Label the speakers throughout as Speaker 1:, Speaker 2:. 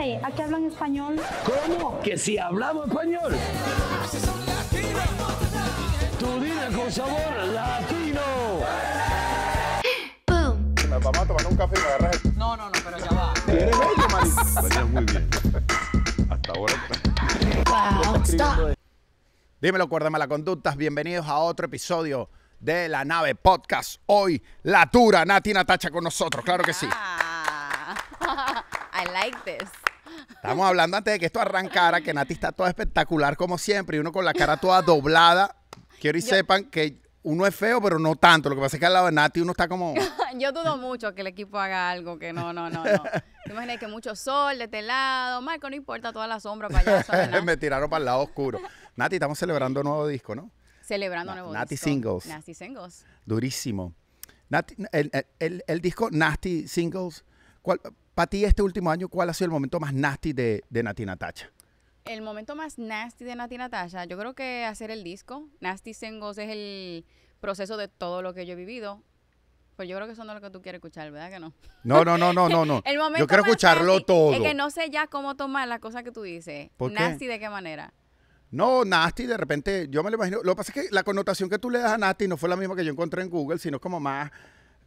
Speaker 1: ¿A aquí hablan español. ¿Cómo? ¿Que si hablamos español? Tu vida con sabor
Speaker 2: latino. Boom. Me vamos a tomar un café y me agarras
Speaker 1: No, no, no, pero ya va. Eres bello, Marisa. Pues
Speaker 2: muy bien. Hasta ahora. Wow, stop. Dímelo, cuerda mala conductas. Bienvenidos a otro episodio de La Nave Podcast. Hoy, la Tura, Nati Natacha con nosotros, claro que sí. Ah,
Speaker 1: I like this.
Speaker 2: Estamos hablando antes de que esto arrancara, que Nati está toda espectacular como siempre y uno con la cara toda doblada. Quiero y sepan que uno es feo, pero no tanto. Lo que pasa es que al lado de Nati uno está como...
Speaker 1: Yo dudo mucho que el equipo haga algo que no, no, no, no. Imagínate que mucho sol de este lado. Marco, no importa toda la sombra para
Speaker 2: allá. me tiraron para el lado oscuro. Nati, estamos celebrando un nuevo disco, ¿no?
Speaker 1: Celebrando un nuevo disco. disco. Singles. Nasty Singles.
Speaker 2: Durísimo. Nati- el, disco Nasty Singles, ¿cuál- para ti este último año, ¿cuál ha sido el momento más nasty de, Nati Natacha?
Speaker 1: El momento más nasty de Nati Natacha, yo creo que hacer el disco. Nasty Sengos es el proceso de todo lo que yo he vivido. Pues yo creo que eso no es lo que tú quieres escuchar, ¿verdad que no?
Speaker 2: No, no, no, no, no. no. yo quiero escucharlo todo. Es que
Speaker 1: no sé ya cómo tomar las cosas que tú dices. ¿Por nasty de qué manera.
Speaker 2: No, nasty, de repente, yo me lo imagino. Lo que pasa es que la connotación que tú le das a nasty no fue la misma que yo encontré en Google, sino como más,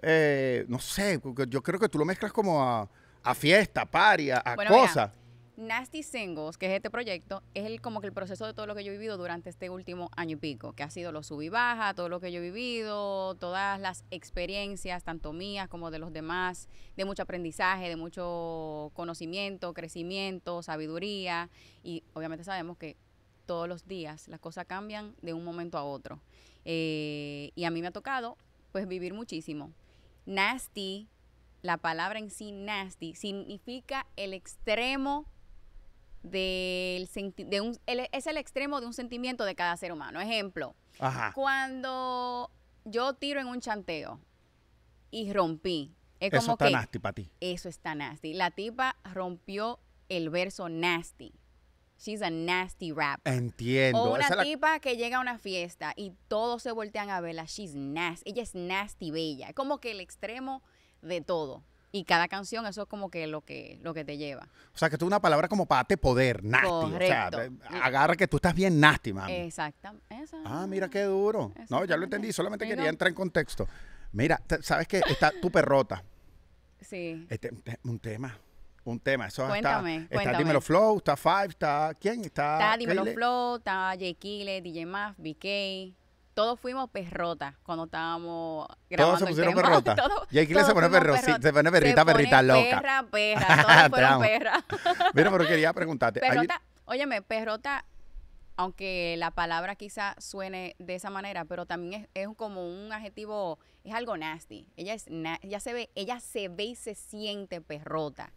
Speaker 2: eh, no sé, yo creo que tú lo mezclas como a a fiesta, paria, a, bueno, cosas.
Speaker 1: Nasty Singles, que es este proyecto, es el, como que el proceso de todo lo que yo he vivido durante este último año y pico, que ha sido lo sub y baja, todo lo que yo he vivido, todas las experiencias, tanto mías como de los demás, de mucho aprendizaje, de mucho conocimiento, crecimiento, sabiduría. Y obviamente sabemos que todos los días las cosas cambian de un momento a otro. Eh, y a mí me ha tocado pues vivir muchísimo. Nasty la palabra en sí, nasty, significa el extremo del de un, es el extremo de un sentimiento de cada ser humano. Ejemplo, cuando yo tiro en un chanteo y rompí. eso está nasty para ti. Eso está nasty. La tipa rompió el verso nasty. She's a nasty rap.
Speaker 2: Entiendo. O una
Speaker 1: tipa que llega a una fiesta y todos se voltean a verla. She's nasty. Ella es nasty bella. Es Como que el extremo de todo. Y cada canción, eso es como que lo que, lo que te lleva.
Speaker 2: O sea, que tú una palabra como para poder, nasty. agarra que tú estás bien nasty, mami.
Speaker 1: Exactamente. Ah,
Speaker 2: mira qué duro. No, ya lo entendí, solamente quería entrar en contexto. Mira, sabes que está tu perrota. Sí. Este, un tema. Un tema, eso está, está Flow, está Five, está ¿quién? Está, está Dímelo
Speaker 1: Flow, está J. Kille, DJ BK, todos fuimos perrotas cuando estábamos grabando. Todos se pusieron perrotas. y aquí se pone perro, perrota. se pone perrita, perrita loca. Perra, perra, todos fueron perra. Mira, pero quería preguntarte. Perrota, óyeme, perrota, aunque la palabra quizá suene de esa manera, pero también es, es como un adjetivo, es algo nasty. Ella es se ve, ella se ve y se siente perrota.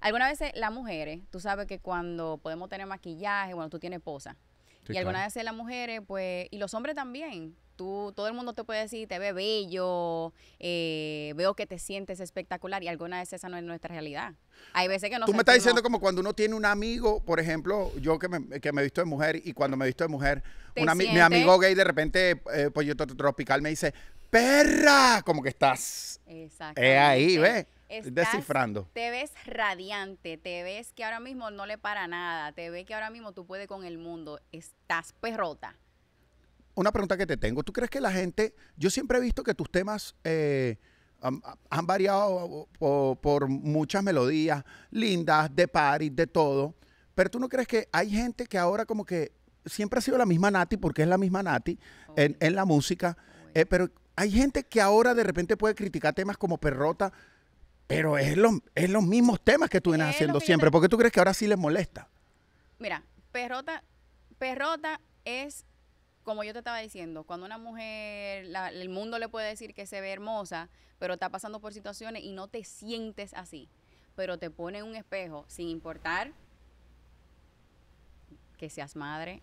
Speaker 1: Algunas veces las mujeres, tú sabes que cuando podemos tener maquillaje, bueno, tú tienes posa y algunas veces las mujeres, pues, y los hombres también, Tú, todo el mundo te puede decir, te ve bello, eh, veo que te sientes espectacular y algunas veces esa no es nuestra realidad. Hay veces que no. Tú me estás diciendo
Speaker 2: como cuando uno tiene un amigo, por ejemplo, yo que me, que me visto de mujer y cuando me visto de mujer, un mi, amigo gay de repente, eh, pollo pues, tropical, me dice, perra, como que estás. Es eh, ahí, ¿ves? descifrando.
Speaker 1: Te ves radiante, te ves que ahora mismo no le para nada, te ves que ahora mismo tú puedes con el mundo, estás perrota.
Speaker 2: Una pregunta que te tengo, ¿tú crees que la gente, yo siempre he visto que tus temas eh, han, variado por, muchas melodías, lindas, de Paris de todo, pero tú no crees que hay gente que ahora como que siempre ha sido la misma Nati, porque es la misma Nati en, la música, eh, pero hay gente que ahora de repente puede criticar temas como perrota, pero es, los mismos temas que tú vienes haciendo siempre. ¿Por qué tú crees que ahora sí les molesta?
Speaker 1: Mira, perrota, perrota es, como yo te estaba diciendo, cuando una mujer, el mundo le puede decir que se ve hermosa, pero está pasando por situaciones y no te sientes así. Pero te pone un espejo sin importar que seas madre,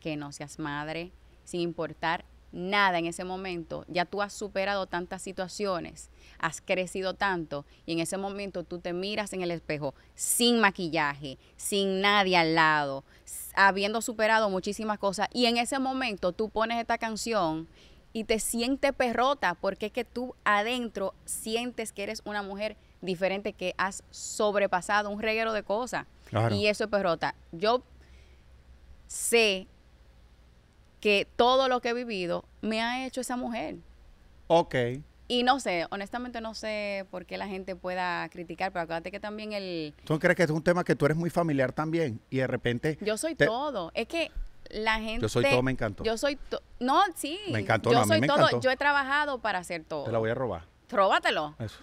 Speaker 1: que no seas madre, sin importar nada en ese momento, ya tú has superado tantas situaciones, has crecido tanto y en ese momento tú te miras en el espejo sin maquillaje, sin nadie al lado, habiendo superado muchísimas cosas y en ese momento tú pones esta canción y te sientes perrota porque es que tú adentro sientes que eres una mujer diferente, que has sobrepasado un reguero de cosas. Y eso es perrota. Yo sé que todo lo que he vivido me ha hecho esa mujer. Ok. Y no sé, honestamente no sé por qué la gente pueda criticar, pero acuérdate que también el...
Speaker 2: ¿Tú crees que es un tema que tú eres muy familiar también y de repente... Yo soy todo,
Speaker 1: es que la gente... Yo soy todo, me encantó. Yo soy todo... No, sí. Me encantó, yo soy todo, yo he trabajado para hacer todo. Te la voy a robar. Róbatelo. Eso.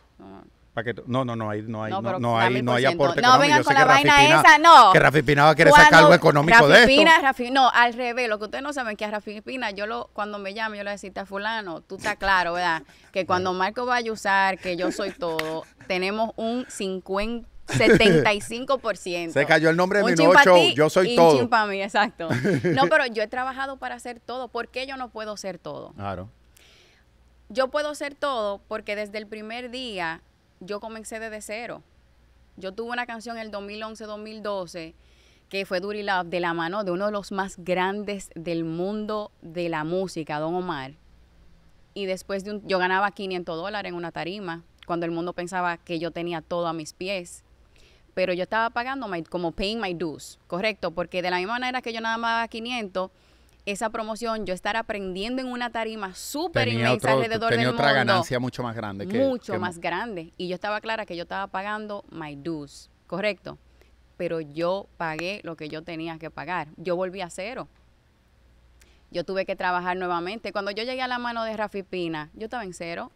Speaker 2: No, no, no, hay, no hay, no, no, no hay, aporte no, Vengan con la vaina esa, no. Que Rafi Pina va a querer sacar algo económico Rafi de Pina, esto.
Speaker 1: Rafi, no, al revés, lo que ustedes no saben que a Rafi Pina, yo lo, cuando me llame, yo le decía, a fulano, tú estás claro, ¿verdad? Que cuando Marco vaya a usar, que yo soy todo, tenemos un 75%. Se cayó el nombre de mi nuevo Yo soy todo. Un para mí, exacto. No, pero yo he trabajado para ser todo. ¿Por qué yo no puedo ser todo? Claro. Yo puedo ser todo porque desde el primer día yo comencé desde cero. Yo tuve una canción en el 2011-2012 que fue Duri Love de la mano de uno de los más grandes del mundo de la música, Don Omar. Y después de un, yo ganaba 500 dólares en una tarima, cuando el mundo pensaba que yo tenía todo a mis pies. Pero yo estaba pagando my, como paying my dues, correcto, porque de la misma manera que yo nada más daba 500, esa promoción, yo estar aprendiendo en una tarima súper inmensa alrededor tenía otra ganancia mucho más grande. Que, mucho más grande. Y yo estaba clara que yo estaba pagando my dues, ¿correcto? Pero yo pagué lo que yo tenía que pagar. Yo volví a cero. Yo tuve que trabajar nuevamente. Cuando yo llegué a la mano de Rafi Pina, yo estaba en cero.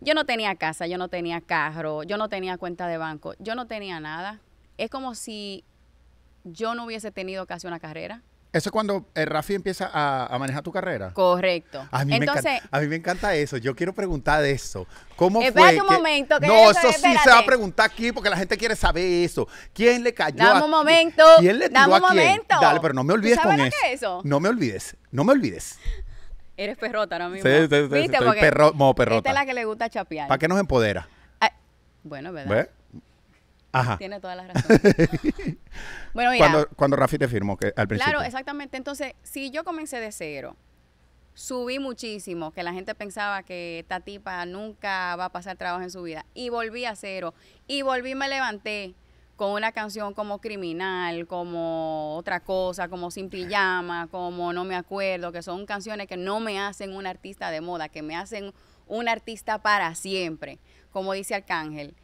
Speaker 1: Yo no tenía casa, yo no tenía carro, yo no tenía cuenta de banco, yo no tenía nada. Es como si yo no hubiese tenido casi una carrera.
Speaker 2: Eso es cuando eh, Rafi empieza a, manejar tu carrera.
Speaker 1: Correcto. A mí, me encanta,
Speaker 2: a mí me encanta eso. Yo quiero preguntar de eso. ¿Cómo fue? un que, momento. no, eso sí se va a preguntar aquí porque la gente quiere saber eso. ¿Quién le cayó? Dame un momento.
Speaker 1: ¿Quién le tiró dame un momento. Dale, pero no me olvides con eso. eso. No
Speaker 2: me olvides. No me olvides.
Speaker 1: Eres perrota ¿no, mismo. Sí, sí, sí. ¿Viste? porque perro, perrota. Esta es la que le gusta chapear. ¿Para qué
Speaker 2: nos empodera? Ah,
Speaker 1: bueno, bueno, ¿verdad?
Speaker 2: ¿Ve? Tiene toda la razón. bueno, Cuando, cuando, Rafi te firmó, que al principio. Claro,
Speaker 1: exactamente. Entonces, si yo comencé de cero, subí muchísimo, que la gente pensaba que esta tipa nunca va a pasar trabajo en su vida, y volví a cero, y volví, me levanté con una canción como criminal, como otra cosa, como sin pijama, como no me acuerdo, que son canciones que no me hacen un artista de moda, que me hacen un artista para siempre, como dice Arcángel.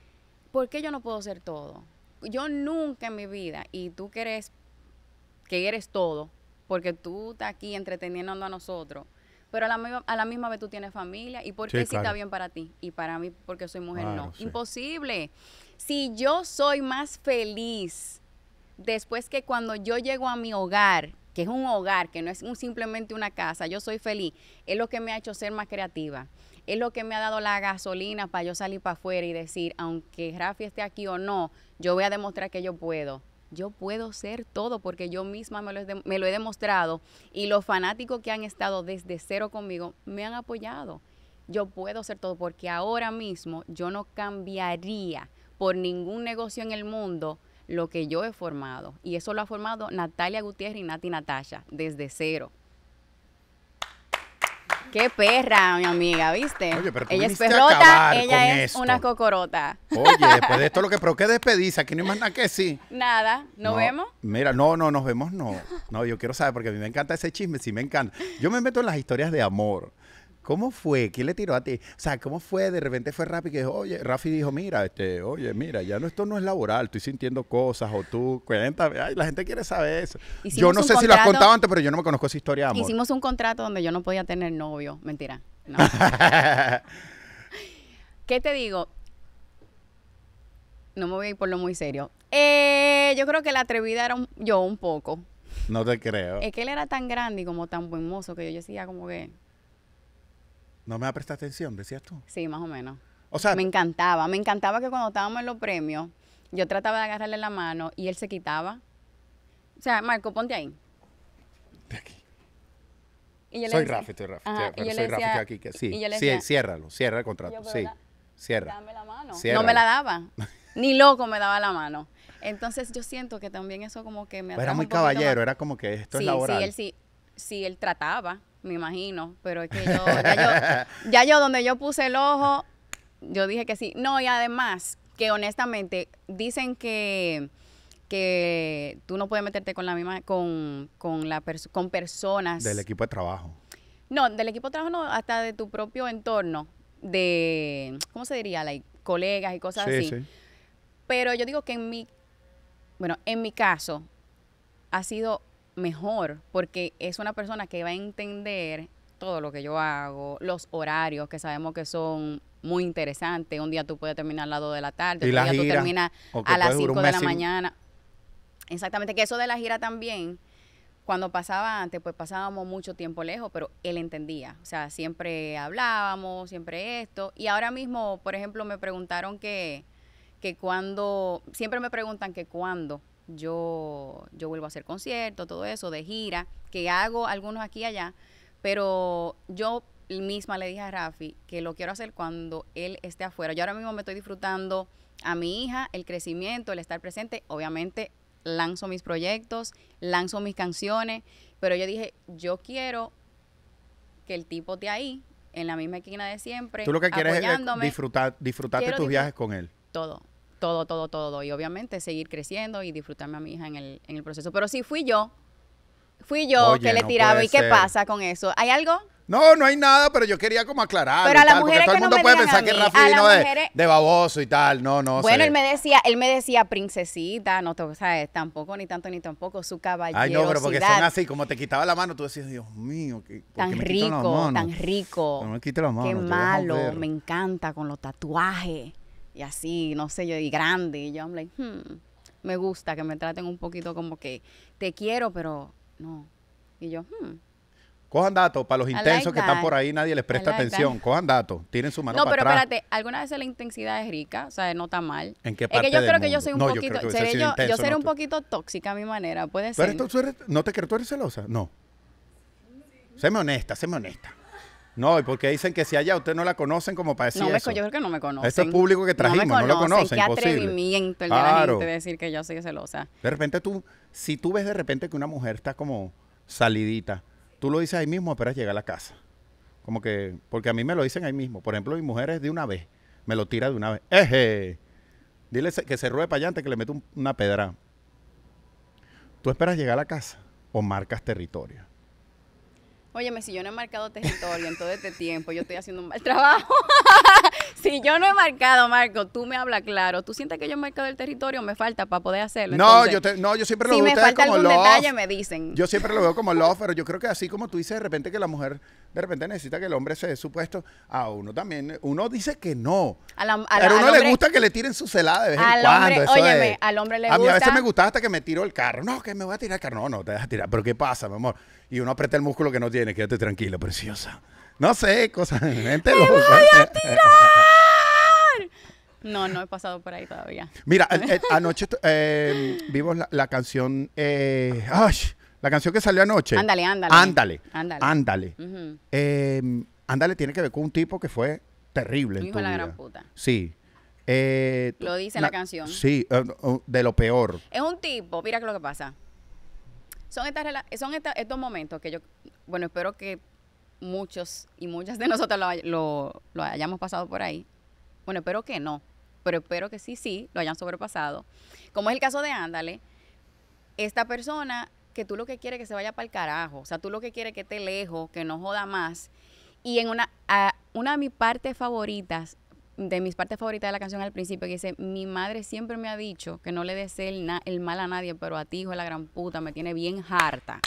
Speaker 1: ¿por qué yo no puedo ser todo? Yo nunca en mi vida, y tú quieres que eres todo, porque tú estás aquí entreteniendo a nosotros, pero a la, misma, vez tú tienes familia, ¿y por qué si está bien para ti? Y para mí, porque soy mujer, no. Imposible. Si yo soy más feliz después que cuando yo llego a mi hogar que es un hogar, que no es simplemente una casa, yo soy feliz, es lo que me ha hecho ser más creativa. Es lo que me ha dado la gasolina para yo salir para afuera y decir, aunque Rafi esté aquí o no, yo voy a demostrar que yo puedo. Yo puedo ser todo porque yo misma me lo, he, me lo he demostrado y los fanáticos que han estado desde cero conmigo me han apoyado. Yo puedo ser todo porque ahora mismo yo no cambiaría por ningún negocio en el mundo lo que yo he formado. Y eso lo ha formado Natalia Gutiérrez y Nati Natasha desde cero. Qué perra, mi amiga, ¿viste? Oye, pero ella es perrota, ella es una cocorota.
Speaker 2: Oye, después pues de esto lo que pero qué despedís, aquí no hay más nada que sí.
Speaker 1: Nada, ¿nos no, vemos?
Speaker 2: Mira, no, no, nos vemos no. No, yo quiero saber porque a mí me encanta ese chisme, sí me encanta. Yo me meto en las historias de amor. ¿Cómo fue? ¿Quién le tiró a ti? O sea, ¿cómo fue? De repente fue Rafi que dijo, oye, Rafi dijo, mira, este, oye, mira, ya no, esto no es laboral, estoy sintiendo cosas, o tú, cuéntame, ay, la gente quiere saber eso. yo no sé si lo has contado antes, pero yo no me conozco esa historia, amor. Hicimos
Speaker 1: un contrato donde yo no podía tener novio, mentira. ¿Qué te digo? No me voy a ir por lo muy serio. Eh, yo creo que la atrevida era yo un poco.
Speaker 2: No te creo. Es que
Speaker 1: él era tan grande y como tan buen mozo que yo decía como que
Speaker 2: no me prestar atención, decías tú.
Speaker 1: Sí, más o menos. O sea, me encantaba, me encantaba que cuando estábamos en los premios, yo trataba de agarrarle la mano y él se quitaba. O sea, Marco, ponte ahí. De aquí. soy Rafi, soy Rafi aquí. sí, y le sí,
Speaker 2: cierra el contrato. sí, cierra. Dame la mano. No me la daba.
Speaker 1: Ni loco me daba la mano. Entonces yo siento que también eso como que me... era muy caballero, era como que esto sí, es laboral. Sí, él sí, sí, él trataba me imagino, pero es que yo ya, yo, donde yo puse el ojo, yo dije que sí. No, y además, que honestamente, dicen que que tú no puedes meterte con la misma con, con la con personas del equipo de trabajo. No, del equipo de trabajo no, hasta de tu propio entorno, de ¿cómo se diría? Like, colegas y cosas sí, así. Sí. Pero yo digo que en mi bueno, en mi caso ha sido mejor, porque es una persona que va a entender todo lo que yo hago, los horarios que sabemos que son muy interesantes. Un día tú puedes terminar a las 2 de la tarde, otro día tú terminas a las 5 de la mañana. Exactamente, que eso de la gira también, cuando pasaba antes, pues pasábamos mucho tiempo lejos, pero él entendía. O sea, siempre hablábamos, siempre esto. Y ahora mismo, por ejemplo, me preguntaron que, que cuando, siempre me preguntan que cuándo yo, yo vuelvo a hacer conciertos, todo eso, de gira, que hago algunos aquí y allá, pero yo misma le dije a Rafi que lo quiero hacer cuando él esté afuera. Yo ahora mismo me estoy disfrutando a mi hija, el crecimiento, el estar presente, obviamente lanzo mis proyectos, lanzo mis canciones, pero yo dije, yo quiero que el tipo esté ahí, en la misma esquina de siempre. Tú lo que quieres eh, disfrutar,
Speaker 2: disfrutarte tus viajes con él.
Speaker 1: Todo, todo, todo, todo. Y obviamente seguir creciendo y disfrutarme a mi hija en el, en el proceso. Pero sí fui yo, fui yo que le tiraba. ¿Y qué pasa con eso? ¿Hay algo?
Speaker 2: No, no hay nada, pero yo quería como aclarar. Pero a mujer. porque todo el mundo puede pensar que Rafi no es de, baboso y tal. No, no. Bueno, él
Speaker 1: me decía, él me decía princesita, no te sabes, tampoco ni tanto ni tampoco su caballero. Ay, no, pero porque son así,
Speaker 2: como te quitaba la mano, tú decías, Dios mío, ¿qué, tan, rico, tan rico, No me la mano. Qué malo, me
Speaker 1: encanta con los tatuajes y así, no sé yo, y grande. Y yo, hmm, me gusta que me traten un poquito como que te quiero, pero no. Y yo, hmm.
Speaker 2: Cojan datos, para los intensos que están por ahí, nadie les presta atención. Cojan datos, tienen su mano no, para atrás.
Speaker 1: pero espérate, alguna vez la intensidad es rica, o sea, no está mal. ¿En qué parte Es que yo creo que yo soy un poquito, yo, seré un poquito tóxica a mi manera, puede ser. Pero
Speaker 2: no te crees, tú eres celosa, no. Séme honesta, séme honesta. No, y porque dicen que si allá usted no la conocen como para decir no Yo creo que no me conocen. Este es público que trajimos, no, conocen, lo conocen, Qué atrevimiento el de
Speaker 1: decir que yo soy celosa.
Speaker 2: De repente tú, si tú ves de repente que una mujer está como salidita, tú lo dices ahí mismo, esperas llegar a la casa. Como que, porque a mí me lo dicen ahí mismo. Por ejemplo, mi mujer es de una vez, me lo tira de una vez. ¡Eje! Dile que se ruede para allá antes que le meto una pedra. Tú esperas llegar a la casa o marcas
Speaker 1: territorio. Óyeme, si yo no he marcado territorio en todo este tiempo, yo estoy haciendo un mal trabajo. si yo no he marcado, Marco, tú me hablas claro. ¿Tú sientes que yo he marcado el territorio me falta para poder hacerlo? no, yo te, no, yo siempre lo veo me como detalle, me dicen. Yo
Speaker 2: siempre lo veo como love, pero yo creo que así como tú dices de repente que la mujer de repente necesita que el hombre se dé su puesto, a uno también, uno dice que no.
Speaker 1: pero a uno le gusta
Speaker 2: que le tiren su celada de vez en cuando. óyeme, al
Speaker 1: hombre le gusta. A mí a veces me
Speaker 2: gustaba hasta que me tiro el carro. No, que me voy a tirar el carro. No, no, te dejas tirar. Pero ¿qué pasa, mi amor? y uno aprieta el músculo que no tiene. Quédate tranquila, preciosa. No sé, cosas. Gente voy a tirar!
Speaker 1: No, no he pasado por ahí todavía.
Speaker 2: Mira, anoche em, vimos la, canción. Eh, ay, la canción que salió anoche. Ándale, ándale. Ándale. Ándale. Ándale. Em, ándale tiene que ver con un tipo que fue terrible. Hijo de la gran puta. Sí. Eh, lo dice la, la canción. Sí, eh, de lo peor.
Speaker 1: Es un tipo, mira lo que pasa. Son, estas, son estos momentos que yo, bueno, espero que muchos y muchas de nosotros lo, lo, hayamos pasado por ahí. Bueno, espero que no, pero espero que sí, sí, lo hayan sobrepasado. Como es el caso de Ándale, esta persona que tú lo que quieres que se vaya para el carajo, o sea, tú lo que quieres que esté lejos, que no joda más. Y en una, una de mis partes favoritas de mis partes favoritas de la canción al principio, que dice, mi madre siempre me ha dicho que no le desee el, mal a nadie, pero a ti, hijo de la gran puta, me tiene bien harta.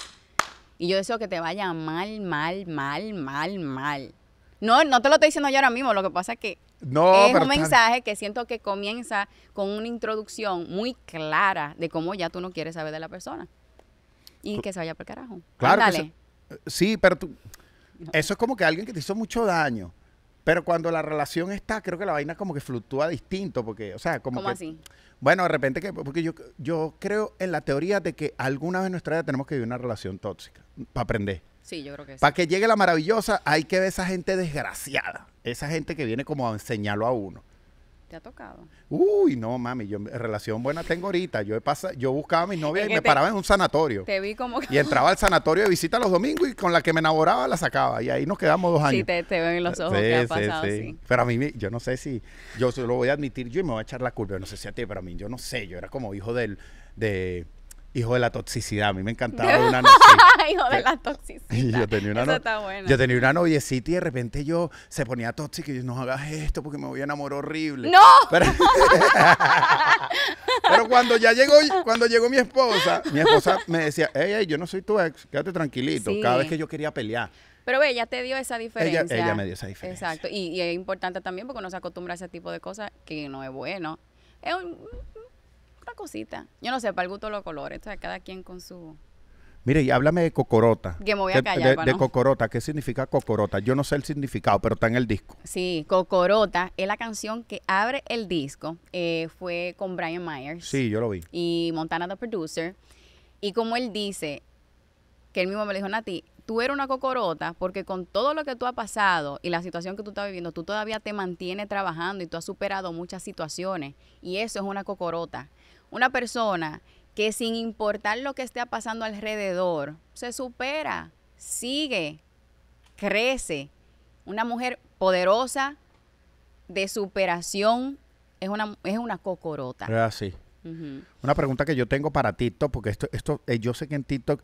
Speaker 1: Y yo deseo que te vaya mal, mal, mal, mal, mal. No, no te lo estoy diciendo yo ahora mismo, lo que pasa es que es un mensaje que siento que comienza con una introducción muy clara de cómo ya tú no quieres saber de la persona. Y que se vaya por carajo. Claro. Eh,
Speaker 2: sí, pero eso es como que alguien que te hizo mucho daño pero cuando la relación está, creo que la vaina como que fluctúa distinto, porque, o sea, como ¿Cómo así? Bueno, de repente que, porque yo, yo creo en la teoría de que alguna vez en nuestra vida tenemos que vivir una relación tóxica, para aprender.
Speaker 1: Sí, yo creo que sí. Para que
Speaker 2: llegue la maravillosa, hay que ver esa gente desgraciada, esa gente que viene como a enseñarlo a uno ha tocado? Uy, no, mami, yo relación buena tengo ahorita. Yo he yo buscaba a mis novias y me paraba en un sanatorio.
Speaker 1: Te vi como que... Y entraba
Speaker 2: al sanatorio de visita los domingos y con la que me enamoraba la sacaba. Y ahí nos quedamos dos años. Sí, te,
Speaker 1: ven en los ojos sí, ha pasado, sí,
Speaker 2: Pero a mí, yo no sé si, yo lo voy a admitir yo y me voy a echar la culpa. No sé si a ti, pero a mí, yo no sé. Yo era como hijo del, de hijo de la toxicidad. A mí me encantaba una noche.
Speaker 1: hijo de la toxicidad.
Speaker 2: yo tenía una Eso está bueno. Yo tenía una noviecita y de repente yo se ponía tóxica y yo, no hagas esto porque me voy a enamorar horrible. ¡No! Pero, cuando ya llegó, cuando llegó mi esposa, mi esposa me decía, hey, hey yo no soy tu ex, quédate tranquilito. Cada vez que yo quería pelear.
Speaker 1: Pero ve, ella te dio esa diferencia. Ella, me dio esa diferencia. Exacto. Y, y es importante también porque uno se acostumbra a ese tipo de cosas que no es bueno. Es un cosita. Yo no sé, para el gusto de los colores. cada quien con su...
Speaker 2: Mire, y háblame de Cocorota. de, Cocorota, ¿qué significa Cocorota? Yo no sé el significado, pero está en el disco.
Speaker 1: si, Cocorota es la canción que abre el disco. Eh, fue con Brian Myers. Sí, yo lo vi. Y Montana the Producer. Y como él dice, que él mismo me dijo, Nati, tú eres una cocorota porque con todo lo que tú has pasado y la situación que tú estás viviendo, tú todavía te mantienes trabajando y tú has superado muchas situaciones. Y eso es una cocorota una persona que sin importar lo que esté pasando alrededor, se supera, sigue, crece. Una mujer poderosa, de superación, es una, es una cocorota. Es así.
Speaker 2: Una pregunta que yo tengo para TikTok, porque esto, esto, eh, yo sé que en TikTok,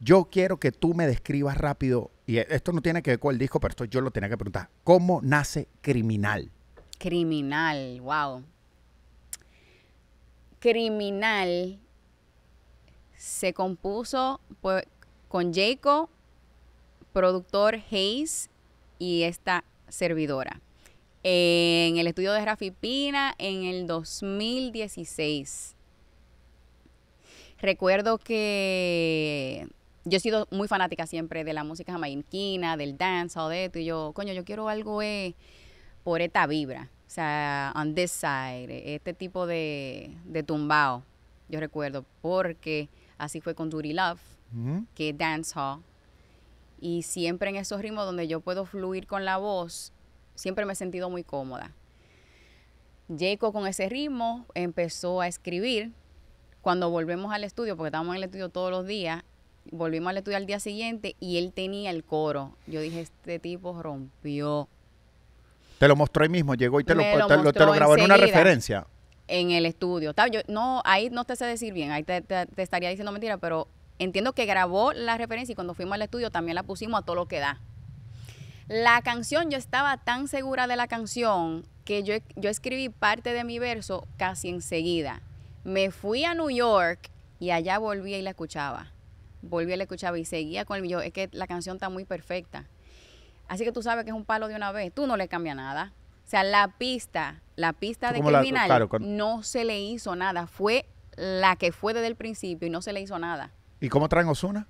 Speaker 2: yo quiero que tú me describas rápido, y e, esto no tiene que ver con el disco, pero esto yo lo tenía que preguntar. ¿Cómo nace criminal?
Speaker 1: Criminal, wow criminal se compuso pues, con Jaco, productor Hayes y esta servidora. En el estudio de Rafi Pina en el 2016. Recuerdo que yo he sido muy fanática siempre de la música jamaiquina, del dance, o de esto, y yo, coño, yo quiero algo eh, por esta vibra. O sea, on this side, este tipo de, de tumbao, yo recuerdo, porque así fue con Duty Love, que es dancehall. Y siempre en esos ritmos donde yo puedo fluir con la voz, siempre me he sentido muy cómoda. Jacob con ese ritmo empezó a escribir. Cuando volvemos al estudio, porque estábamos en el estudio todos los días, volvimos al estudio al día siguiente y él tenía el coro. Yo dije, este tipo rompió.
Speaker 2: Te lo mostró ahí mismo, llegó y te, lo, grabó en una referencia.
Speaker 1: En el estudio. Yo, no, ahí no te sé decir bien, ahí te, estaría diciendo mentira, pero entiendo que grabó la referencia y cuando fuimos al estudio también la pusimos a todo lo que da. La canción, yo estaba tan segura de la canción que yo, yo escribí parte de mi verso casi enseguida. Me fui a New York y allá volví y la escuchaba. Volví y la escuchaba y seguía con el Yo Es que la canción está muy perfecta. Así que tú sabes que es un palo de una vez. Tú no le cambias nada. O sea, la pista, la pista de criminal no se le hizo nada. Fue la que fue desde el principio y no se le hizo nada.
Speaker 2: ¿Y cómo traen Osuna?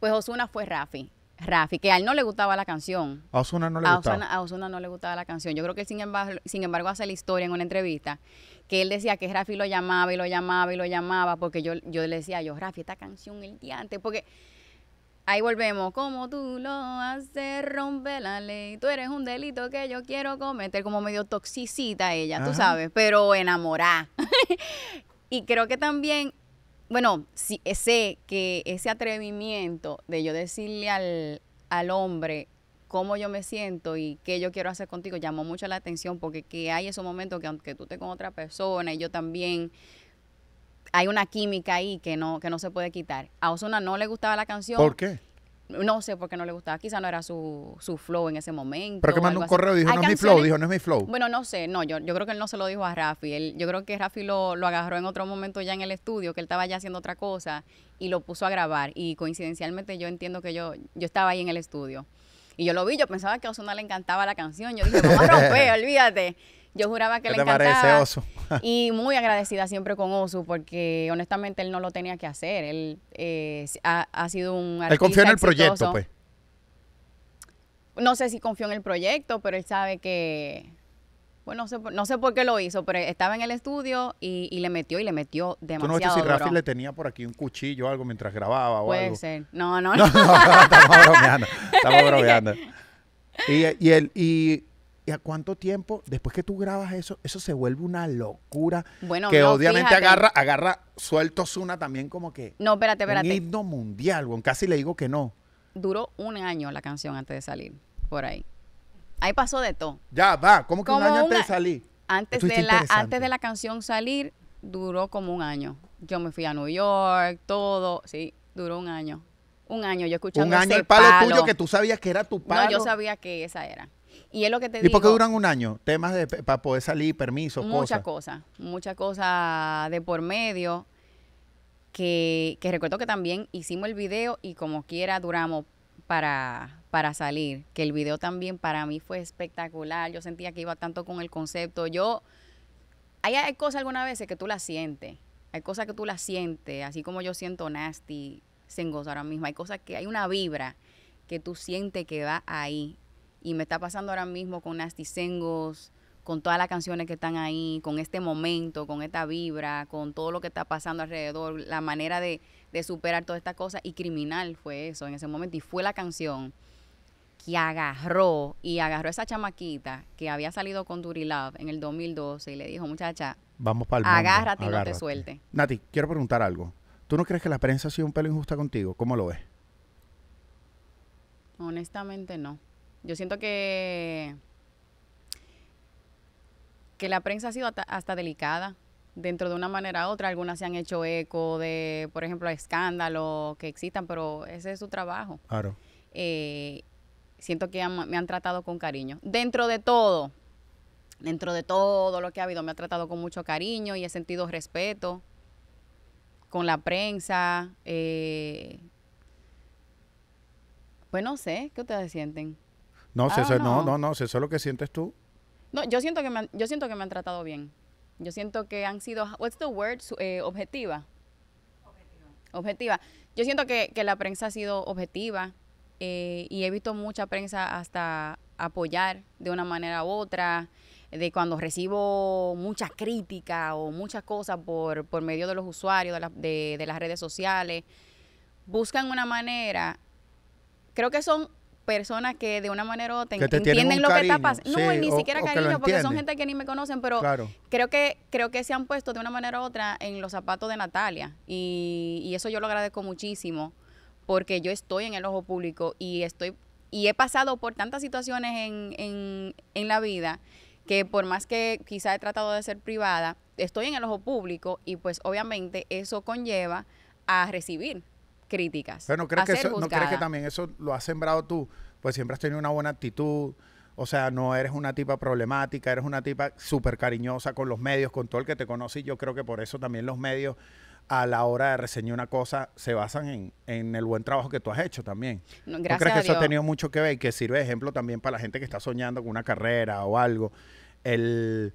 Speaker 1: Pues Osuna fue Rafi. Rafi, que a él no le gustaba la canción.
Speaker 2: A Osuna no le gustaba. a
Speaker 1: Osuna no le gustaba la canción. Yo creo que él, sin embargo, sin embargo, hace la historia en una entrevista que él decía que Rafi lo llamaba y lo llamaba y lo llamaba porque yo, yo le decía, yo, Rafi, esta canción el día antes, porque Ahí volvemos. Como tú lo haces, rompe la ley. Tú eres un delito que yo quiero cometer. Como medio toxicita ella, tú sabes, pero enamorada. y creo que también, bueno, sé que ese atrevimiento de yo decirle al, hombre cómo yo me siento y qué yo quiero hacer contigo llamó mucho la atención porque hay esos momentos que aunque tú estés con otra persona y yo también hay una química ahí que no, que no se puede quitar. A Osuna no le gustaba la canción. ¿Por qué? No sé por qué no le gustaba, quizá no era su, su flow en ese momento. Pero que mandó un correo, dijo, no es mi flow, dijo, no es mi flow. Bueno, no sé, no, yo, yo creo que él no se lo dijo a Rafi. Él, yo creo que Rafi lo, lo agarró en otro momento ya en el estudio, que él estaba ya haciendo otra cosa y lo puso a grabar. Y coincidencialmente yo entiendo que yo, yo estaba ahí en el estudio. Y yo lo vi, yo pensaba que a Osuna le encantaba la canción. Yo dije, no a romper, olvídate. Yo juraba que le te encantaba. y muy agradecida siempre con Osu, porque honestamente él no lo tenía que hacer. Él eh, ha, ha, sido un artista Él confió en el proyecto, pues. No sé si confió en el proyecto, pero él sabe que... Bueno, pues, no sé, no sé por qué lo hizo, pero estaba en el estudio y, y le metió y le metió demasiado. ¿Tú no viste si Rafi le
Speaker 2: tenía por aquí un cuchillo o algo mientras grababa o Puede ser. No, no, no. estamos bromeando. Estamos bromeando. Y, y, y ¿Y a cuánto tiempo después que tú grabas eso, eso se vuelve una locura? Bueno, que obviamente agarra, agarra suelto Zuna también como que No, espérate, espérate. un himno mundial, bueno, casi le digo que no.
Speaker 1: Duró un año la canción antes de salir, por ahí. Ahí pasó de todo.
Speaker 2: Ya, va, ¿cómo que un año antes de salir?
Speaker 1: Antes de la antes de la canción salir duró como un año. Yo me fui a New York, todo, sí, duró un año. Un año yo escuchando Un año el palo, tuyo que tú sabías que era tu palo. No, yo sabía que esa era. Y es lo que te digo. ¿Y por qué duran un
Speaker 2: año? Temas de, para poder salir, permisos, cosas. Muchas
Speaker 1: cosas, muchas cosas de por medio. Que, recuerdo que también hicimos el video y como quiera duramos para, para salir. Que el video también para mí fue espectacular. Yo sentía que iba tanto con el concepto. Yo, hay, cosas algunas veces que tú las sientes. Hay cosas que tú las sientes, así como yo siento nasty, sengos ahora mismo. Hay cosas que hay una vibra que tú sientes que va ahí y me está pasando ahora mismo con Nasty con todas las canciones que están ahí, con este momento, con esta vibra, con todo lo que está pasando alrededor, la manera de, de superar toda esta cosa. Y criminal fue eso en ese momento. Y fue la canción que agarró y agarró a esa chamaquita que había salido con Duri Love en el 2012 y le dijo, muchacha,
Speaker 2: vamos para el mundo, agárrate, y no te suelte. Nati, quiero preguntar algo. ¿Tú no crees que la prensa ha sido un pelo injusta contigo? ¿Cómo lo ves?
Speaker 1: Honestamente no. Yo siento que, que la prensa ha sido hasta, delicada dentro de una manera u otra. Algunas se han hecho eco de, por ejemplo, escándalos que existan, pero ese es su trabajo. Claro. Eh, siento que me han tratado con cariño. Dentro de todo, dentro de todo lo que ha habido, me ha tratado con mucho cariño y he sentido respeto con la prensa. Eh, pues no sé, ¿qué ustedes sienten? Ah, no, no, no,
Speaker 2: no, si eso es lo que sientes tú.
Speaker 1: No, yo siento que me han, yo siento que me han tratado bien. Yo siento que han sido, what's the word, eh, objetiva. Objetiva. Yo siento que, la prensa ha sido objetiva eh, y he visto mucha prensa hasta apoyar de una manera u otra, de cuando recibo mucha crítica o muchas cosas por, por medio de los usuarios, de las redes sociales, buscan una manera, creo que son personas que de una manera u otra entienden lo que está pasando. no, ni siquiera cariño, porque son gente que ni me conocen, pero creo que creo que se han puesto de una manera u otra en los zapatos de Natalia. Y, y eso yo lo agradezco muchísimo, porque yo estoy en el ojo público y estoy y he pasado por tantas situaciones en, en, en la vida que por más que quizá he tratado de ser privada, estoy en el ojo público y pues obviamente eso conlleva a recibir críticas. Pero no crees, que, eso, ¿no que
Speaker 2: también eso lo has sembrado tú, pues siempre has tenido una buena actitud. O sea, no eres una tipa problemática, eres una tipa súper cariñosa con los medios, con todo el que te conoce. Y yo creo que por eso también los medios a la hora de reseñar una cosa se basan en, el buen trabajo que tú has hecho también.
Speaker 1: No, gracias ¿No crees que eso ha tenido
Speaker 2: mucho que ver y que sirve de ejemplo también para la gente que está soñando con una carrera o algo? El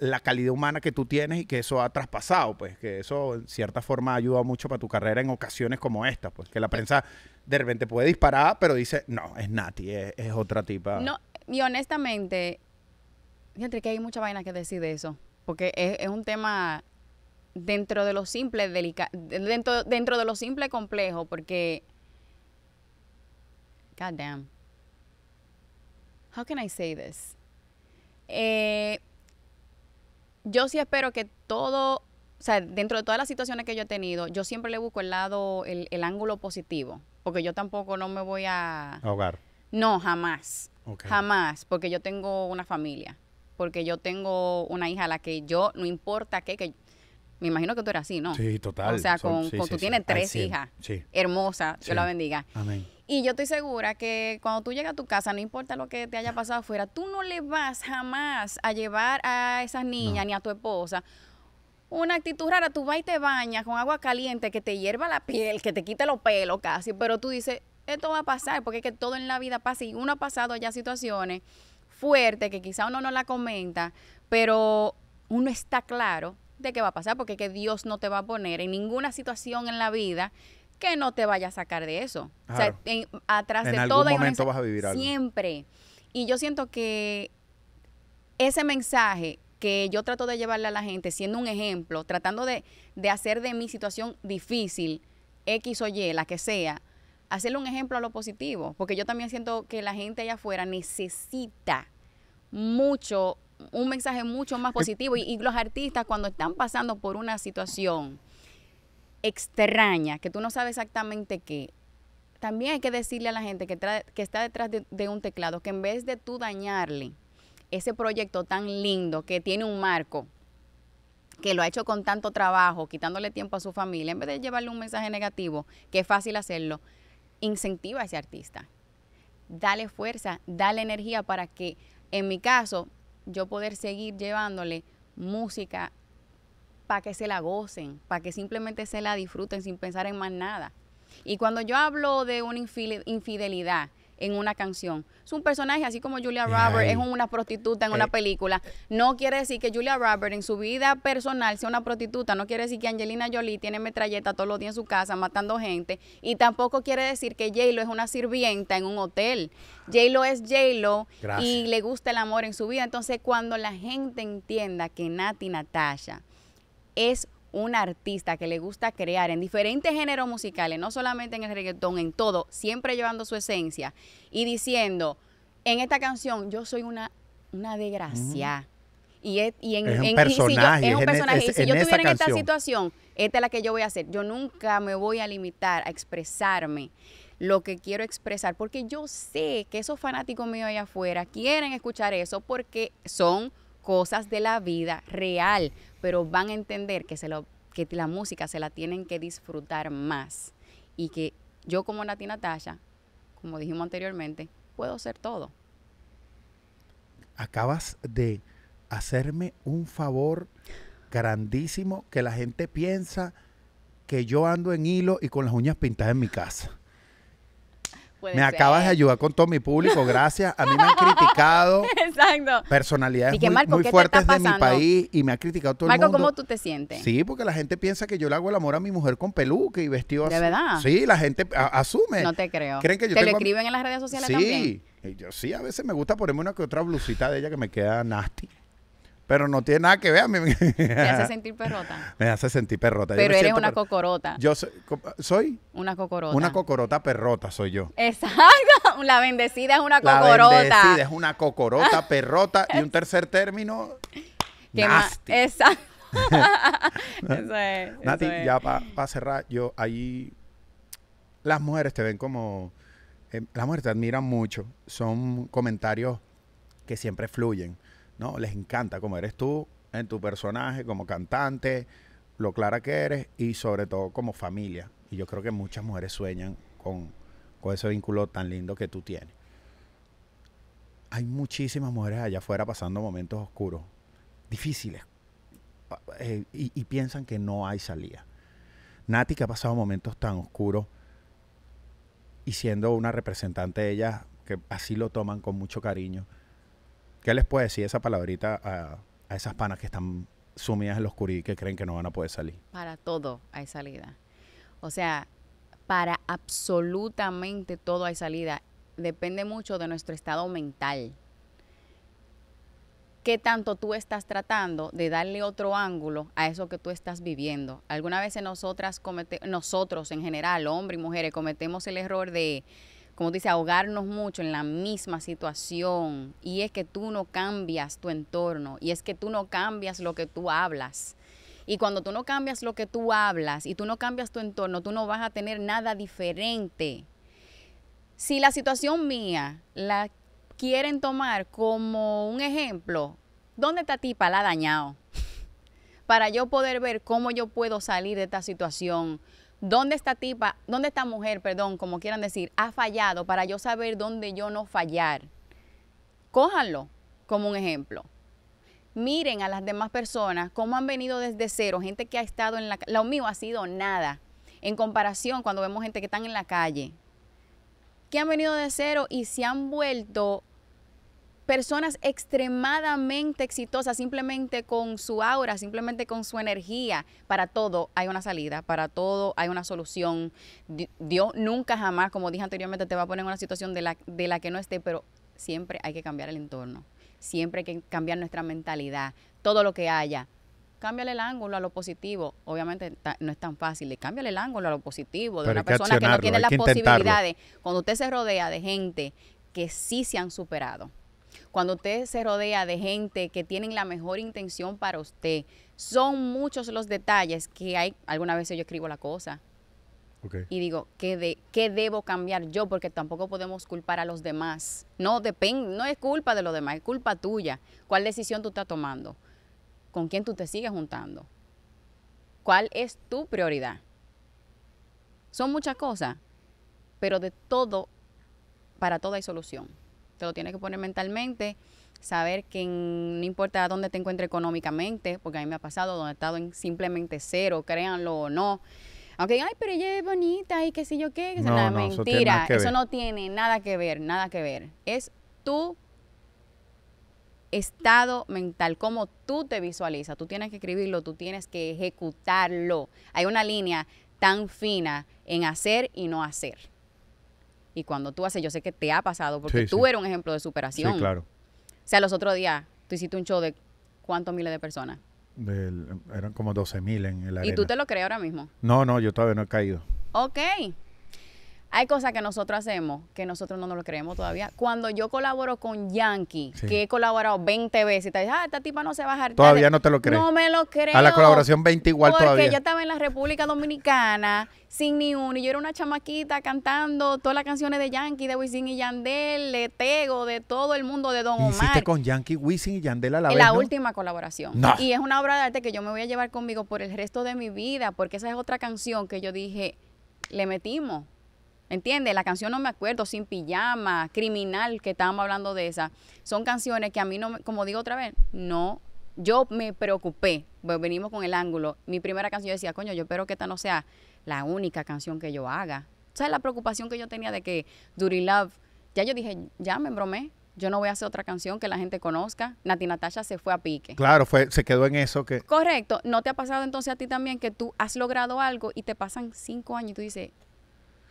Speaker 2: la calidad humana que tú tienes y que eso ha traspasado, pues, que eso en cierta forma ayuda mucho para tu carrera en ocasiones como esta, pues, que la prensa de repente puede disparar, pero dice, no, es Nati, es, otra tipa. No,
Speaker 1: y honestamente, entre que hay mucha vaina que decir de eso, porque es, un tema dentro de lo simple, delicado, dentro, dentro de lo simple complejo, porque... God damn. How can I say this? Eh, yo sí espero que todo, o sea, dentro de todas las situaciones que yo he tenido, yo siempre le busco el lado, el, ángulo positivo, porque yo tampoco no me voy a... Ahogar. No, jamás. Jamás, porque yo tengo una familia, porque yo tengo una hija a la que yo, no importa qué, que me imagino que tú eras así, ¿no? Sí, total. O sea, con, con tú tienes tres hijas hermosas, Dios la bendiga. Amén. Y yo estoy segura que cuando tú llegas a tu casa, no importa lo que te haya pasado afuera, tú no le vas jamás a llevar a esas niñas ni a tu esposa una actitud rara. Tú vas y te bañas con agua caliente que te hierva la piel, que te quite los pelos casi, pero tú dices, esto va a pasar, porque es que todo en la vida pasa y uno ha pasado ya situaciones fuertes que quizá uno no la comenta, pero uno está claro de qué va a pasar, porque que Dios no te va a poner en ninguna situación en la vida que no te vaya a sacar de eso. O sea, atrás de algún todo momento vas a vivir algo. siempre. Y yo siento que ese mensaje que yo trato de llevarle a la gente, siendo un ejemplo, tratando de, de hacer de mi situación difícil, X o Y, la que sea, hacerle un ejemplo a lo positivo, porque yo también siento que la gente allá afuera necesita mucho un mensaje mucho más em, positivo. Y, los artistas cuando están pasando por una situación extraña, que tú no sabes exactamente qué, también hay que decirle a la gente que, que está detrás de, un teclado que en vez de tú dañarle ese proyecto tan lindo que tiene un marco, que lo ha hecho con tanto trabajo, quitándole tiempo a su familia, en vez de llevarle un mensaje negativo, que es fácil hacerlo, incentiva a ese artista. Dale fuerza, dale energía para que, en mi caso, yo poder seguir llevándole música para que se la gocen, para que simplemente se la disfruten sin pensar en más nada. Y cuando yo hablo de una infidelidad, en una canción. Es un personaje así como Julia Roberts es una prostituta en una eh. película. No quiere decir que Julia Roberts en su vida personal sea una prostituta. No quiere decir que Angelina Jolie tiene metralleta todos los días en su casa matando gente. Y tampoco quiere decir que J-Lo es una sirvienta en un hotel. J-Lo es J-Lo y le gusta el amor en su vida. Entonces, cuando la gente entienda que Nati Natasha es un artista que le gusta crear en diferentes géneros musicales, no solamente en el reggaetón, en todo, siempre llevando su esencia y diciendo, en esta canción yo soy una, una desgracia. Y, en, un es un personaje. y si yo e-, estuviera en esta situación, esta es la que yo voy a hacer. Yo nunca me voy a limitar a expresarme lo que quiero expresar, porque yo sé que esos fanáticos míos allá afuera quieren escuchar eso porque son cosas de la vida real, pero van a entender que, se lo, que la música se la tienen que disfrutar más y que yo como Nati Natasha, como dijimos anteriormente, puedo ser todo.
Speaker 2: Acabas de hacerme un favor grandísimo que la gente piensa que yo ando en hilo y con las uñas pintadas en mi casa me acabas de ayudar con todo mi público, gracias. A mí me han criticado
Speaker 1: Exacto.
Speaker 2: personalidades muy, fuertes de mi país y me ha criticado todo el mundo. ¿cómo tú
Speaker 1: te sientes? Sí, porque la
Speaker 2: gente piensa que yo le hago el amor a mi mujer con peluca y vestido ¿De verdad? Sí, la gente asume. No te creo. yo ¿Te lo escriben
Speaker 1: en las redes sociales también?
Speaker 2: Sí, yo sí, a veces me gusta ponerme una que otra blusita de ella que me queda nasty. Pero no tiene nada que ver a mí. Me hace
Speaker 1: sentir perrota.
Speaker 2: Me hace sentir perrota. Pero eres una cocorota. Yo soy,
Speaker 1: Una cocorota. Una
Speaker 2: cocorota perrota soy yo.
Speaker 1: Exacto. La bendecida es una cocorota. La bendecida
Speaker 2: es una cocorota perrota. y un tercer término,
Speaker 1: nasty. Exacto. eso es, Nati, es. ya para
Speaker 2: cerrar, yo ahí... Las mujeres te ven como... Em, las mujeres te admiran mucho. Son comentarios que siempre fluyen ¿no? Les encanta como eres tú en tu personaje como cantante, lo clara que eres y sobre todo como familia. Y yo creo que muchas mujeres sueñan con, con ese vínculo tan lindo que tú tienes. Hay muchísimas mujeres allá afuera pasando momentos oscuros, difíciles, eh, y, y piensan que no hay salida. Nati, que ha pasado momentos tan oscuros, y siendo una representante de ellas, que así lo toman con mucho cariño, ¿Qué les puede decir esa palabrita a, esas panas que están sumidas en la oscuridad y que creen que no van a poder salir?
Speaker 1: Para todo hay salida. O sea, para absolutamente todo hay salida. Depende mucho de nuestro estado mental. ¿Qué tanto tú estás tratando de darle otro ángulo a eso que tú estás viviendo? ¿Alguna vez nosotras nosotros en general, hombres y mujeres, cometemos el error de como dice, ahogarnos mucho en la misma situación. Y es que tú no cambias tu entorno, y es que tú no cambias lo que tú hablas. Y cuando tú no cambias lo que tú hablas y tú no cambias tu entorno, tú no vas a tener nada diferente. Si la situación mía la quieren tomar como un ejemplo, ¿dónde está tipa la dañado? Para yo poder ver cómo yo puedo salir de esta situación, dónde esta tipa, dónde esta mujer, perdón, como quieran decir, ha fallado para yo saber dónde yo no fallar. Cójanlo como un ejemplo. Miren a las demás personas cómo han venido desde cero, gente que ha estado en la lo mío ha sido nada en comparación cuando vemos gente que están en la calle, que han venido de cero y se han vuelto personas extremadamente exitosas, simplemente con su aura, simplemente con su energía. Para todo hay una salida, para todo hay una solución. Dios nunca jamás, como dije anteriormente, te va a poner en una situación de la, que no esté, pero siempre hay que cambiar el entorno, siempre hay que cambiar nuestra mentalidad, todo lo que haya. Cámbiale el ángulo a lo positivo. Obviamente no es tan fácil. Cámbiale el ángulo a lo positivo de una persona que no tiene las posibilidades. Cuando usted se rodea de gente que sí se han superado, cuando usted se rodea de gente que tienen la mejor intención para usted, son muchos los detalles que hay. Alguna vez yo escribo la cosa. Y digo, ¿qué, de, ¿qué debo cambiar yo? Porque tampoco podemos culpar a los demás. No, depende, no es culpa de los demás, es culpa tuya. ¿Cuál decisión tú estás tomando? ¿Con quién tú te sigues juntando? ¿Cuál es tu prioridad? Son muchas cosas, pero de todo, para todo hay solución te lo tienes que poner mentalmente, saber que no importa dónde te encuentres económicamente, porque a mí me ha pasado donde he estado en simplemente cero, créanlo o no. Aunque digan, ay, pero ella es bonita y qué sé yo qué, que es una mentira. Eso, no tiene nada que ver, nada que ver. Es tu estado mental, cómo tú te visualizas. Tú tienes que escribirlo, tú tienes que ejecutarlo. Hay una línea tan fina en hacer y no hacer. Y cuando tú haces, yo sé que te ha pasado, porque tú eres un ejemplo de superación. Sí, claro. O sea, los otros días, tú hiciste un show de cuántos miles de personas.
Speaker 2: eran como 12 mil en el arena. ¿Y tú te
Speaker 1: lo crees ahora mismo?
Speaker 2: No, no, yo todavía no he caído.
Speaker 1: Ok. Hay cosas que nosotros hacemos que nosotros no nos lo creemos todavía. Cuando yo colaboro con Yankee, que he colaborado 20 veces, y te dices, ah, esta tipa no se va a jartar. Todavía
Speaker 2: no te lo crees. No me
Speaker 1: lo creo. A la colaboración
Speaker 2: 20 igual todavía. Porque yo
Speaker 1: estaba en la República Dominicana sin ni uno. Y yo era una chamaquita cantando todas las canciones de Yankee, de Wisin y Yandel, de Tego, de todo el mundo, de Don Omar. Hiciste
Speaker 2: con Yankee, Wisin y Yandel a la vez, La última
Speaker 1: colaboración. Y es una obra de arte que yo me voy a llevar conmigo por el resto de mi vida, porque esa es otra canción que yo dije, le metimos. ¿Me entiendes? La canción no me acuerdo, Sin Pijama, Criminal, que estábamos hablando de esa. Son canciones que a mí, no, como digo otra vez, no. Yo me preocupé, pues venimos con el ángulo. Mi primera canción yo decía, coño, yo espero que esta no sea la única canción que yo haga. ¿Sabes la preocupación que yo tenía de que Duty Love, ya yo dije, ya me bromé, yo no voy a hacer otra canción que la gente conozca. Nati Natasha se fue a pique. Claro,
Speaker 2: fue, se quedó en eso que...
Speaker 1: Correcto. ¿No te ha pasado entonces a ti también que tú has logrado algo y te pasan cinco años y tú dices,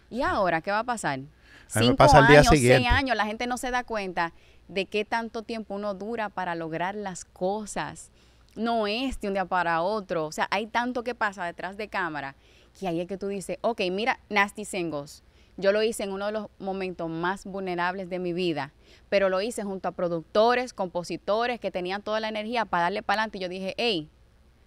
Speaker 1: ¿Y ahora qué va a pasar? Cinco años, seis años, la gente no se da cuenta de qué tanto tiempo uno dura para lograr las cosas. No es de un día para otro. O sea, hay tanto que pasa detrás de cámara que ahí es que tú dices, ok, mira, Nasty Singles. Yo lo hice en uno de los momentos más vulnerables de mi vida, pero lo hice junto a productores, compositores que tenían toda la energía para darle para adelante. Y yo dije, hey,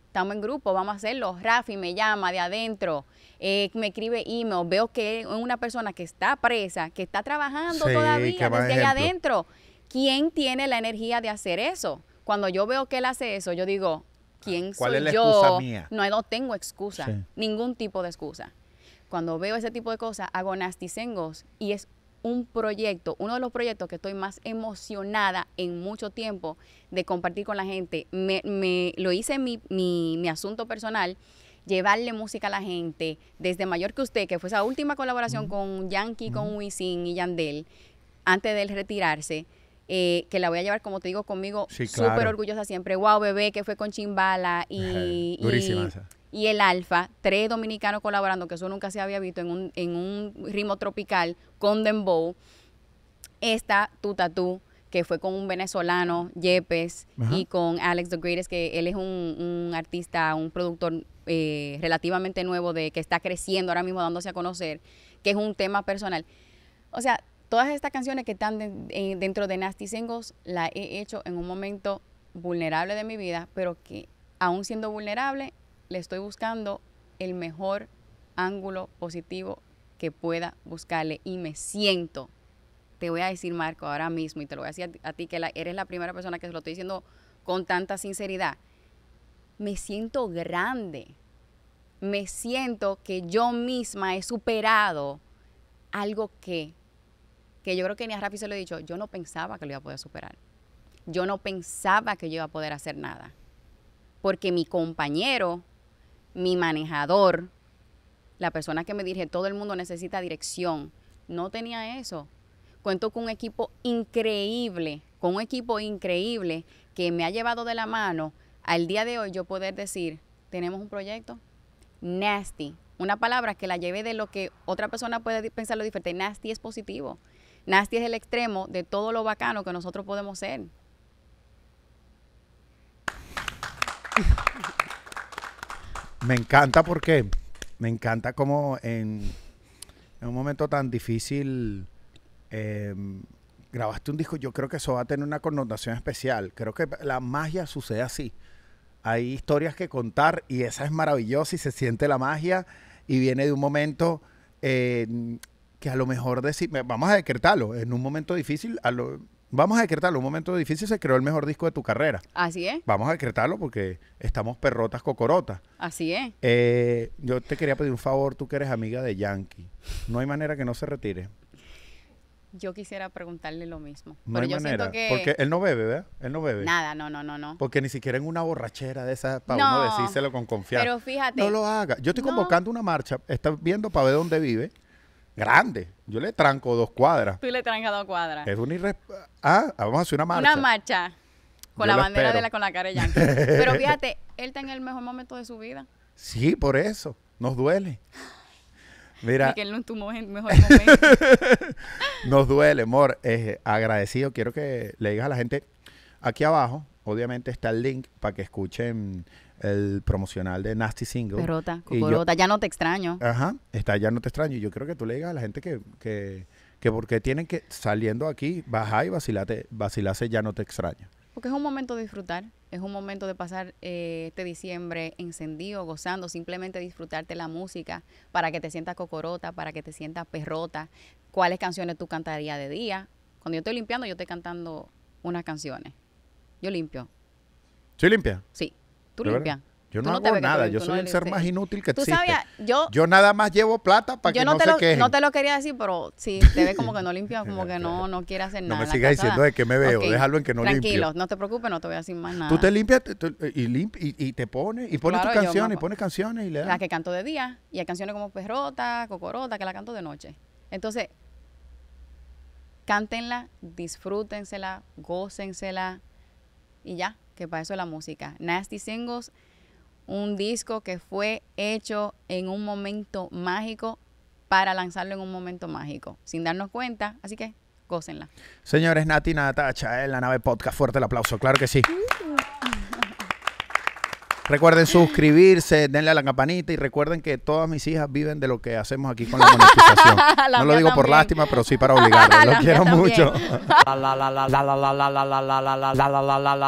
Speaker 1: estamos en grupo, vamos a hacerlo. Rafi me llama de adentro, eh, me escribe email, veo que es una persona que está presa, que está trabajando todavía desde allá adentro. ¿Quién tiene la energía de hacer eso? Cuando yo veo que él hace eso, yo digo, ¿quién soy yo? No, tengo excusa, ningún tipo de excusa. Cuando veo ese tipo de cosas, hago nasticengos y es un proyecto, uno de los proyectos que estoy más emocionada en mucho tiempo de compartir con la gente. Me, lo hice mi, mi, mi asunto personal, llevarle música a la gente, desde mayor que usted, que fue esa última colaboración con Yankee, con Wisin y Yandel, antes de él retirarse. Eh, que la voy a llevar, como te digo, conmigo, super orgullosa siempre. Wow, bebé, que fue con Chimbala y, y, y el Alfa, tres dominicanos colaborando, que eso nunca se había visto en un, en un ritmo tropical con Dembow. Esta Tu Tatú, que fue con un venezolano, Yepes, y con Alex The Greatest, que él es un, artista, un productor eh, relativamente nuevo, de que está creciendo ahora mismo, dándose a conocer, que es un tema personal. O sea, todas estas canciones que están eh, dentro de Nasty Singles, las he hecho en un momento vulnerable de mi vida, pero que aún siendo vulnerable, le estoy buscando el mejor ángulo positivo que pueda buscarle y me siento. Te voy a decir, Marco, ahora mismo, y te lo voy a decir a, ti, que eres la primera persona que se lo estoy diciendo con tanta sinceridad. Me siento grande. Me siento que yo misma he superado algo que, que yo creo que ni a Rafi se lo he dicho, yo no pensaba que lo iba a poder superar. Yo no pensaba que yo iba a poder hacer nada. Porque mi compañero mi manejador, la persona que me dirige, todo el mundo necesita dirección. No tenía eso. Cuento con un equipo increíble, con un equipo increíble que me ha llevado de la mano al día de hoy yo poder decir, tenemos un proyecto nasty, una palabra que la lleve de lo que otra persona puede pensar lo diferente. Nasty es positivo. Nasty es el extremo de todo lo bacano que nosotros podemos ser.
Speaker 2: Me encanta porque me encanta como en, un momento tan difícil em, grabaste un disco. Yo creo que eso va a tener una connotación especial. Creo que la magia sucede así. Hay historias que contar y esa es maravillosa y se siente la magia y viene de un momento eh, que a lo mejor decir, vamos a decretarlo, en un momento difícil, a lo, Vamos a decretarlo. Un momento difícil se creó el mejor disco de tu carrera. Así es. Vamos a decretarlo porque estamos perrotas cocorotas. Así es. Eh, yo te quería pedir un favor, tú que eres amiga de Yankee. No hay manera que no se retire.
Speaker 1: Yo quisiera preguntarle lo mismo. No hay manera, Porque él
Speaker 2: no bebe, ¿verdad? Él no bebe. Nada,
Speaker 1: no, no, no, no.
Speaker 2: Porque ni siquiera en una borrachera de esas para uno decírselo con confianza. Pero fíjate. No lo haga. Yo estoy convocando una marcha. Estás viendo para ver dónde vive. Grande. Yo le tranco dos cuadras. Tú
Speaker 1: le trancas dos cuadras.
Speaker 2: Es un irre... Ah, vamos a hacer una marcha. Una
Speaker 1: marcha. Con la bandera de la, con la cara de Yankee. Pero fíjate, él está en el mejor momento de su vida.
Speaker 2: Sí, por eso. Nos duele. Mira. que él no estuvo en el mejor momento. nos duele, amor. Eh, agradecido. Quiero que le digas a la gente aquí abajo. Obviamente está el link para que escuchen el promocional de Nasty Single. Perrota, cocorota, ya
Speaker 1: no te extraño.
Speaker 2: Ajá, está ya no te extraño. Y yo creo que tú le digas a la gente que, que, que porque tienen que, saliendo aquí, bajar y vacilate, vacilarse ya no te extraño.
Speaker 1: Porque es un momento de disfrutar, es un momento de pasar eh, este diciembre encendido, gozando, simplemente disfrutarte la música para que te sientas cocorota, para que te sientas perrota, cuáles canciones tú cantarías de día. Cuando yo estoy limpiando, yo estoy cantando unas canciones. Yo limpio. ¿Sí limpia? Sí. Tú limpias. Yo no, hago nada, yo soy el ser más
Speaker 2: inútil que ¿Tú existe. yo, yo nada más llevo plata para que no, no te lo, No te
Speaker 1: lo quería decir, pero sí, te ves como que no limpias como que no, no hacer nada. No me sigas diciendo de que me veo, déjalo en que no limpio. Tranquilo, no te preocupes, no te voy a decir más nada. Tú te
Speaker 2: limpias y, y, te pones, y pones tus canciones, y pones canciones y le Las que
Speaker 1: canto de día, y hay canciones como Perrota, Cocorota, que la canto de noche. Entonces, cántenla, disfrútensela, gócensela, y ya que para eso es la música. Nasty Sengos, un disco que fue hecho en un momento mágico para lanzarlo en un momento mágico, sin darnos cuenta, así que gócenla.
Speaker 2: Señores, Nati Natacha, en eh, la nave podcast, fuerte el aplauso, claro que sí. Recuerden suscribirse, denle a la campanita y recuerden que todas mis hijas viven de lo que hacemos aquí con la monetización. no lo digo por lástima, pero sí para obligarlos. Los quiero mucho.